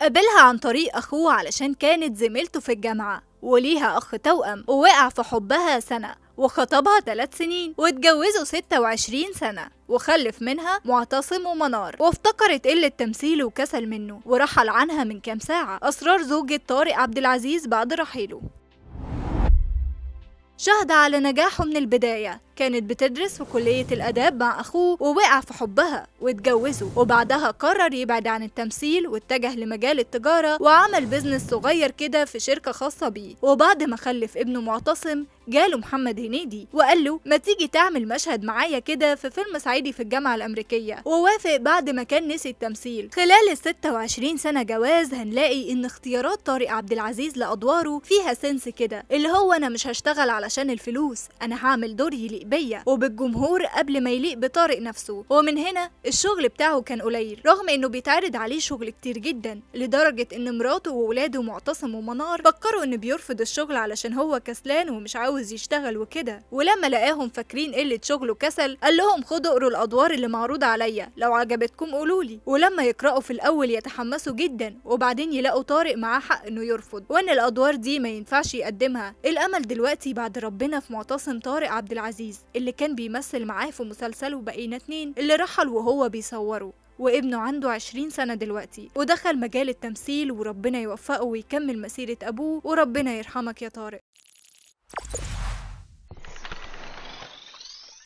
قابلها عن طريق أخوه علشان كانت زميلته في الجامعة وليها أخ توأم ووقع في حبها سنة وخطبها ثلاث سنين واتجوزوا 26 سنة وخلف منها معتصم ومنار وافتكرت قلة تمثيله وكسل منه ورحل عنها من كام ساعة أسرار زوجة طارق عبد العزيز بعد رحيله شهد على نجاحه من البداية كانت بتدرس في كلية الآداب مع أخوه ووقع في حبها واتجوزوا وبعدها قرر يبعد عن التمثيل واتجه لمجال التجارة وعمل بيزنس صغير كده في شركة خاصة بيه وبعد ما خلف ابنه معتصم جاله محمد هنيدي وقال له ما تيجي تعمل مشهد معايا كده في فيلم صعيدي في الجامعة الأمريكية ووافق بعد ما كان نسي التمثيل خلال ال 26 سنة جواز هنلاقي إن اختيارات طارق عبد العزيز لأدواره فيها سنس كده اللي هو أنا مش هشتغل علشان الفلوس أنا هعمل دور يليق بيا وبالجمهور قبل ما يليق بطارق نفسه ومن هنا الشغل بتاعه كان قليل رغم انه بيتعرض عليه شغل كتير جدا لدرجه ان مراته واولاده معتصم ومنار فكروا انه بيرفض الشغل علشان هو كسلان ومش عاوز يشتغل وكده ولما لقاهم فاكرين قله شغله كسل قال لهم خدوا اقروا الادوار اللي معروضه عليا لو عجبتكم قولوا لي ولما يقراوا في الاول يتحمسوا جدا وبعدين يلاقوا طارق معاه حق انه يرفض وان الادوار دي ما ينفعش يقدمها الامل دلوقتي بعد ربنا في معتصم طارق عبد العزيز عزيز اللي كان بيمثل معاه في مسلسله بقينا اتنين اللي رحل وهو بيصوره وابنه عنده 20 سنة دلوقتي ودخل مجال التمثيل وربنا يوفقه ويكمل مسيرة أبوه وربنا يرحمك يا طارق